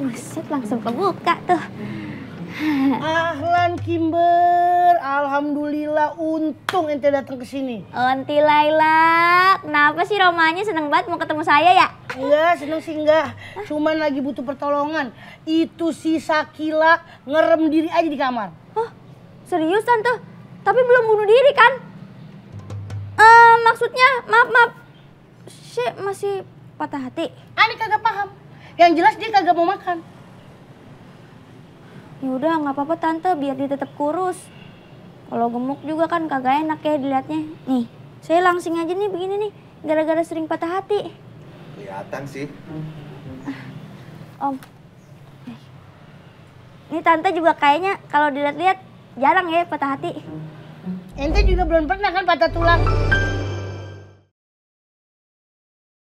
Masuk langsung kebuka tuh. Ahlan Kimber, alhamdulillah untung ente datang ke sini. Unti Laila, kenapa sih Romanya seneng banget mau ketemu saya ya? Enggak, iya, seneng sih enggak. Cuman lagi butuh pertolongan. Itu si Sakila ngerem diri aja di kamar. Oh, serius tante? Tapi belum bunuh diri kan? Eh, maksudnya, maaf maaf. Si masih patah hati. Ani kagak paham. Yang jelas dia kagak mau makan. Yaudah, nggak apa-apa Tante, biar dia tetap kurus. Kalau gemuk juga kan kagak enak ya dilihatnya. Nih, saya langsing aja nih begini nih, gara-gara sering patah hati. Kelihatan sih. Om, ini Tante juga kayaknya kalau dilihat-lihat jarang ya patah hati. Ente juga belum pernah kan patah tulang.